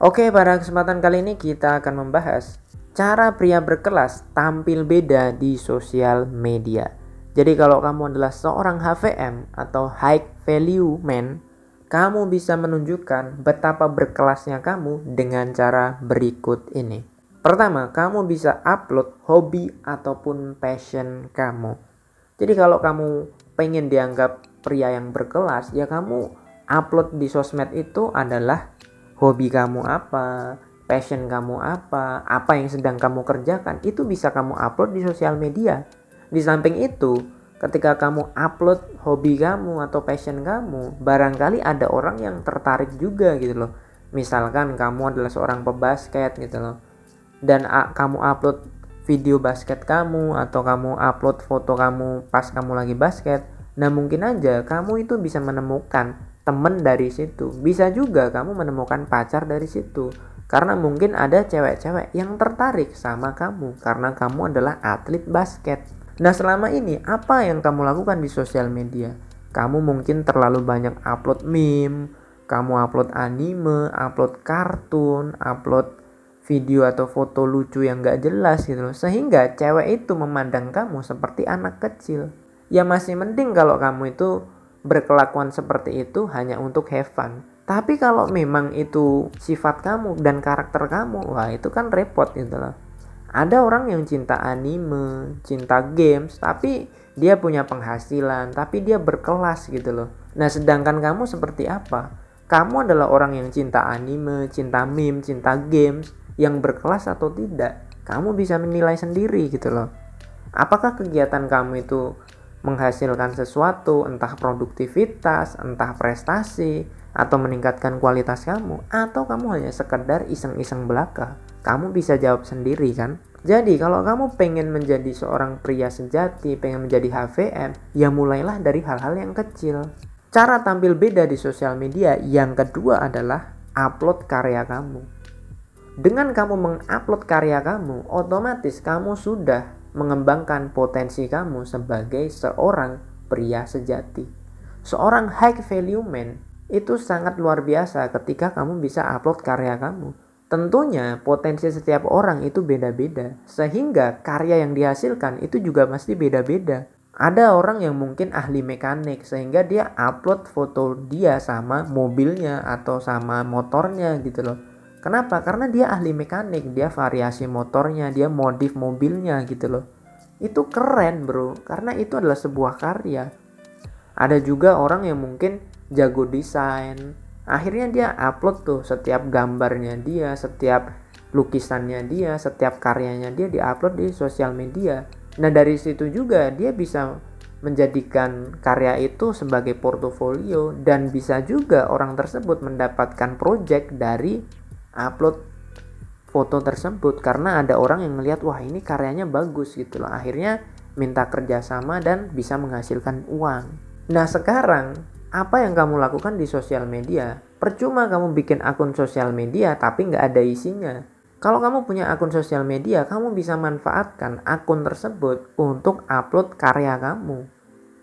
Oke, pada kesempatan kali ini kita akan membahas cara pria berkelas tampil beda di sosial media. Jadi kalau kamu adalah seorang HVM atau high value man, kamu bisa menunjukkan betapa berkelasnya kamu dengan cara berikut ini. Pertama, kamu bisa upload hobi ataupun passion kamu. Jadi kalau kamu pengen dianggap pria yang berkelas, ya kamu upload di sosmed itu adalah hobi kamu apa, passion kamu apa, apa yang sedang kamu kerjakan, itu bisa kamu upload di sosial media. Di samping itu, ketika kamu upload hobi kamu atau passion kamu, barangkali ada orang yang tertarik juga gitu loh. Misalkan kamu adalah seorang pebasket gitu loh. Dan kamu upload video basket kamu atau kamu upload foto kamu pas kamu lagi basket, nah mungkin aja kamu itu bisa menemukan temen dari situ bisa juga kamu menemukan pacar dari situ karena mungkin ada cewek-cewek yang tertarik sama kamu karena kamu adalah atlet basket. Nah, selama ini apa yang kamu lakukan di sosial media? Kamu mungkin terlalu banyak upload meme, kamu upload anime, upload kartun, upload video atau foto lucu yang gak jelas gitu loh. Sehingga cewek itu memandang kamu seperti anak kecil. Ya masih mending kalau kamu itu berkelakuan seperti itu hanya untuk have fun. Tapi kalau memang itu sifat kamu dan karakter kamu, wah itu kan repot gitu loh. Ada orang yang cinta anime, cinta games, tapi dia punya penghasilan, tapi dia berkelas gitu loh. Nah, sedangkan kamu seperti apa? Kamu adalah orang yang cinta anime, cinta meme, cinta games, yang berkelas atau tidak. Kamu bisa menilai sendiri gitu loh. Apakah kegiatan kamu itu menghasilkan sesuatu, entah produktivitas, entah prestasi, atau meningkatkan kualitas kamu, atau kamu hanya sekedar iseng-iseng belaka. Kamu bisa jawab sendiri kan? Jadi kalau kamu pengen menjadi seorang pria sejati, pengen menjadi HVM, ya mulailah dari hal-hal yang kecil. Cara tampil beda di sosial media yang kedua adalah upload karya kamu. Dengan kamu mengupload karya kamu, otomatis kamu sudah mengembangkan potensi kamu sebagai seorang pria sejati. Seorang high value man itu sangat luar biasa ketika kamu bisa upload karya kamu. Tentunya potensi setiap orang itu beda-beda, sehingga karya yang dihasilkan itu juga pasti beda-beda. Ada orang yang mungkin ahli mekanik sehingga dia upload foto dia sama mobilnya atau sama motornya gitu loh Kenapa? Karena dia ahli mekanik, dia variasi motornya, dia modif mobilnya gitu loh. Itu keren bro, karena itu adalah sebuah karya. Ada juga orang yang mungkin jago desain, akhirnya dia upload tuh setiap gambarnya dia, setiap lukisannya dia, setiap karyanya dia diupload di sosial media. Nah dari situ juga dia bisa menjadikan karya itu sebagai portofolio dan bisa juga orang tersebut mendapatkan proyek dari upload foto tersebut karena ada orang yang melihat wah ini karyanya bagus gitu loh akhirnya minta kerjasama dan bisa menghasilkan uang nah sekarang apa yang kamu lakukan di sosial media percuma kamu bikin akun sosial media tapi nggak ada isinya kalau kamu punya akun sosial media kamu bisa manfaatkan akun tersebut untuk upload karya kamu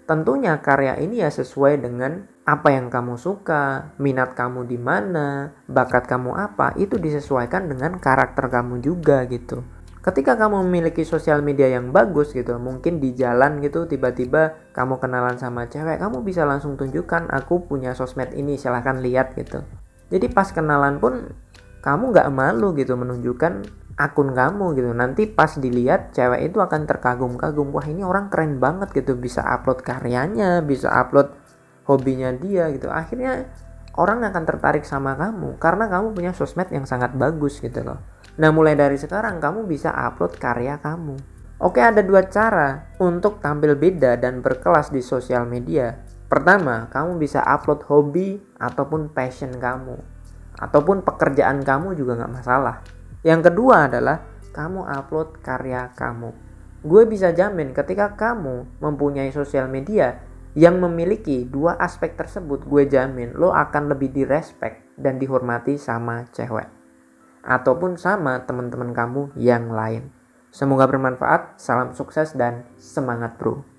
tentunya karya ini ya sesuai dengan apa yang kamu suka, minat kamu di mana, bakat kamu apa, itu disesuaikan dengan karakter kamu juga gitu. Ketika kamu memiliki sosial media yang bagus gitu, mungkin di jalan gitu tiba-tiba kamu kenalan sama cewek, kamu bisa langsung tunjukkan aku punya sosmed ini, silahkan lihat gitu. Jadi pas kenalan pun kamu nggak malu gitu menunjukkan akun kamu gitu. Nanti pas dilihat cewek itu akan terkagum-kagum, wah ini orang keren banget gitu, bisa upload karyanya, bisa upload hobinya dia gitu akhirnya orang akan tertarik sama kamu karena kamu punya sosmed yang sangat bagus gitu loh nah mulai dari sekarang kamu bisa upload karya kamu Oke ada dua cara untuk tampil beda dan berkelas di sosial media Pertama kamu bisa upload hobi ataupun passion kamu Ataupun pekerjaan kamu juga nggak masalah Yang kedua adalah kamu upload karya kamu Gue bisa jamin ketika kamu mempunyai sosial media yang memiliki dua aspek tersebut gue jamin lo akan lebih direspek dan dihormati sama cewek ataupun sama teman-teman kamu yang lain. Semoga bermanfaat, salam sukses dan semangat bro.